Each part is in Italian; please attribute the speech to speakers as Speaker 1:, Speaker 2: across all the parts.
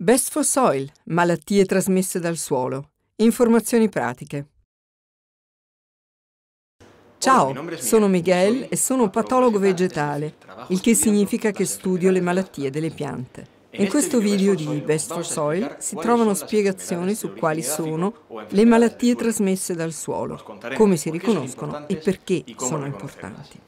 Speaker 1: Best for Soil, malattie trasmesse dal suolo. Informazioni pratiche. Ciao, sono Miguel e sono patologo vegetale, il che significa che studio le malattie delle piante. In questo video di Best for Soil si trovano spiegazioni su quali sono le malattie trasmesse dal suolo, come si riconoscono e perché sono importanti.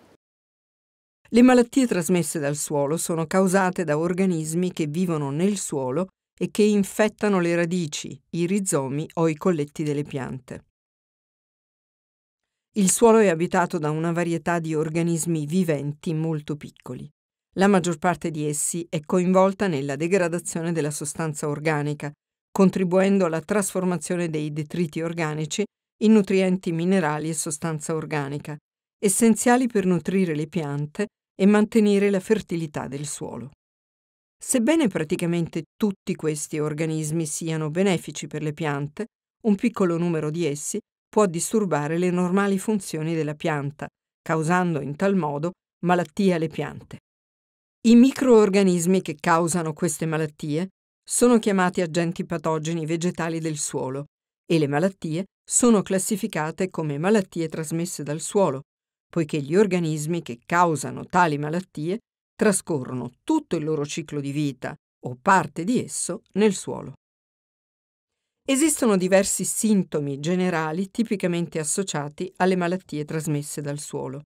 Speaker 1: Le malattie trasmesse dal suolo sono causate da organismi che vivono nel suolo e che infettano le radici, i rizomi o i colletti delle piante. Il suolo è abitato da una varietà di organismi viventi molto piccoli. La maggior parte di essi è coinvolta nella degradazione della sostanza organica, contribuendo alla trasformazione dei detriti organici in nutrienti minerali e sostanza organica, essenziali per nutrire le piante e mantenere la fertilità del suolo. Sebbene praticamente tutti questi organismi siano benefici per le piante, un piccolo numero di essi può disturbare le normali funzioni della pianta, causando in tal modo malattie alle piante. I microorganismi che causano queste malattie sono chiamati agenti patogeni vegetali del suolo e le malattie sono classificate come malattie trasmesse dal suolo, poiché gli organismi che causano tali malattie trascorrono tutto il loro ciclo di vita o parte di esso nel suolo. Esistono diversi sintomi generali tipicamente associati alle malattie trasmesse dal suolo.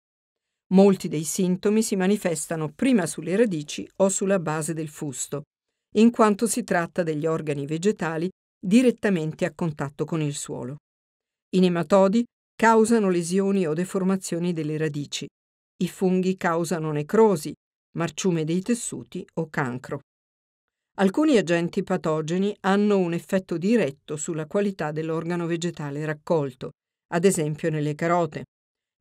Speaker 1: Molti dei sintomi si manifestano prima sulle radici o sulla base del fusto, in quanto si tratta degli organi vegetali direttamente a contatto con il suolo. I nematodi causano lesioni o deformazioni delle radici, i funghi causano necrosi marciume dei tessuti o cancro. Alcuni agenti patogeni hanno un effetto diretto sulla qualità dell'organo vegetale raccolto, ad esempio nelle carote.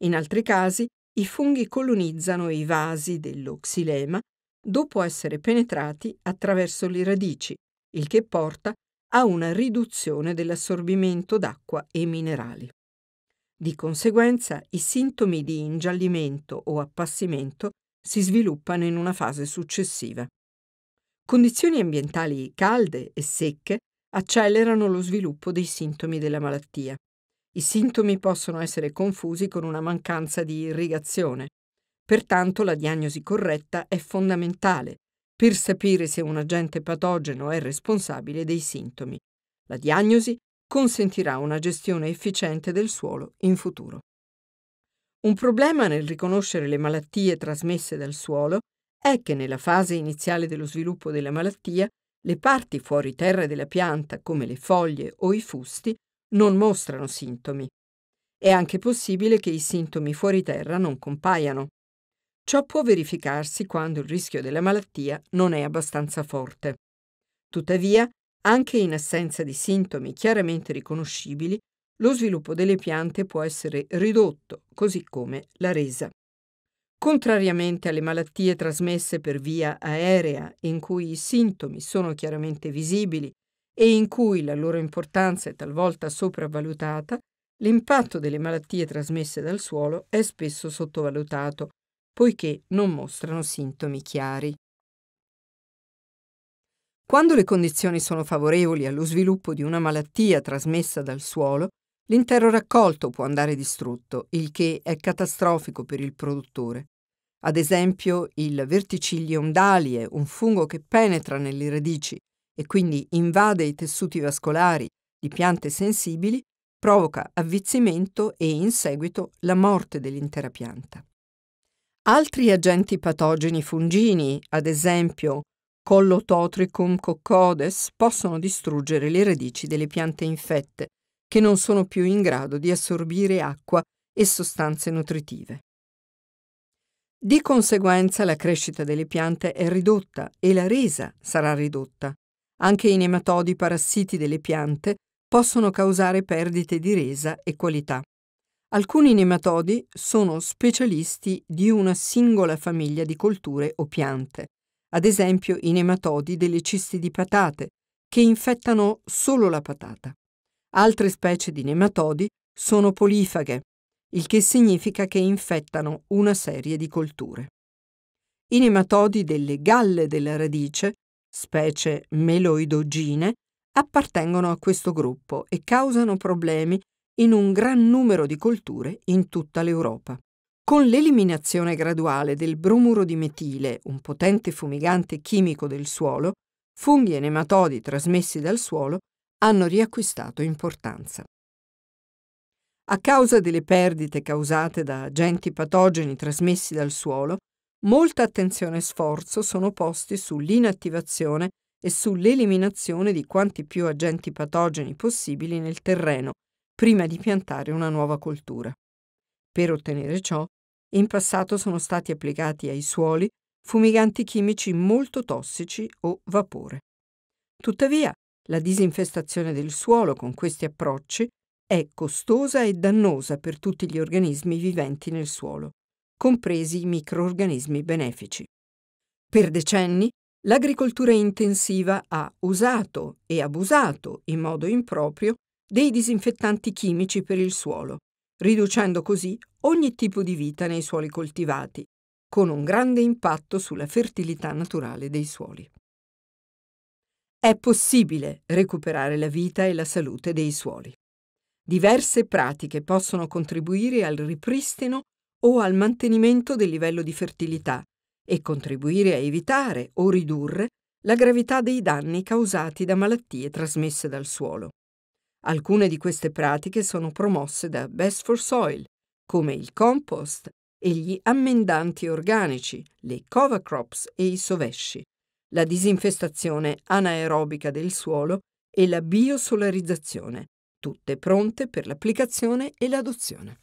Speaker 1: In altri casi, i funghi colonizzano i vasi dello xilema dopo essere penetrati attraverso le radici, il che porta a una riduzione dell'assorbimento d'acqua e minerali. Di conseguenza, i sintomi di ingiallimento o appassimento si sviluppano in una fase successiva. Condizioni ambientali calde e secche accelerano lo sviluppo dei sintomi della malattia. I sintomi possono essere confusi con una mancanza di irrigazione. Pertanto la diagnosi corretta è fondamentale per sapere se un agente patogeno è responsabile dei sintomi. La diagnosi consentirà una gestione efficiente del suolo in futuro. Un problema nel riconoscere le malattie trasmesse dal suolo è che nella fase iniziale dello sviluppo della malattia le parti fuori terra della pianta, come le foglie o i fusti, non mostrano sintomi. È anche possibile che i sintomi fuori terra non compaiano. Ciò può verificarsi quando il rischio della malattia non è abbastanza forte. Tuttavia, anche in assenza di sintomi chiaramente riconoscibili, lo sviluppo delle piante può essere ridotto, così come la resa. Contrariamente alle malattie trasmesse per via aerea, in cui i sintomi sono chiaramente visibili e in cui la loro importanza è talvolta sopravvalutata, l'impatto delle malattie trasmesse dal suolo è spesso sottovalutato, poiché non mostrano sintomi chiari. Quando le condizioni sono favorevoli allo sviluppo di una malattia trasmessa dal suolo, L'intero raccolto può andare distrutto, il che è catastrofico per il produttore. Ad esempio il verticillium dalie, un fungo che penetra nelle radici e quindi invade i tessuti vascolari di piante sensibili, provoca avvizzimento e in seguito la morte dell'intera pianta. Altri agenti patogeni fungini, ad esempio Collototricum coccodes, possono distruggere le radici delle piante infette, che non sono più in grado di assorbire acqua e sostanze nutritive. Di conseguenza la crescita delle piante è ridotta e la resa sarà ridotta. Anche i nematodi parassiti delle piante possono causare perdite di resa e qualità. Alcuni nematodi sono specialisti di una singola famiglia di colture o piante, ad esempio i nematodi delle cisti di patate, che infettano solo la patata. Altre specie di nematodi sono polifaghe, il che significa che infettano una serie di colture. I nematodi delle galle della radice, specie meloidogine, appartengono a questo gruppo e causano problemi in un gran numero di colture in tutta l'Europa. Con l'eliminazione graduale del bromuro di metile, un potente fumigante chimico del suolo, funghi e nematodi trasmessi dal suolo hanno riacquistato importanza. A causa delle perdite causate da agenti patogeni trasmessi dal suolo, molta attenzione e sforzo sono posti sull'inattivazione e sull'eliminazione di quanti più agenti patogeni possibili nel terreno prima di piantare una nuova coltura. Per ottenere ciò, in passato sono stati applicati ai suoli fumiganti chimici molto tossici o vapore. Tuttavia, la disinfestazione del suolo con questi approcci è costosa e dannosa per tutti gli organismi viventi nel suolo, compresi i microorganismi benefici. Per decenni l'agricoltura intensiva ha usato e abusato in modo improprio dei disinfettanti chimici per il suolo, riducendo così ogni tipo di vita nei suoli coltivati, con un grande impatto sulla fertilità naturale dei suoli è possibile recuperare la vita e la salute dei suoli. Diverse pratiche possono contribuire al ripristino o al mantenimento del livello di fertilità e contribuire a evitare o ridurre la gravità dei danni causati da malattie trasmesse dal suolo. Alcune di queste pratiche sono promosse da Best for Soil, come il compost e gli ammendanti organici, le cover crops e i sovesci la disinfestazione anaerobica del suolo e la biosolarizzazione, tutte pronte per l'applicazione e l'adozione.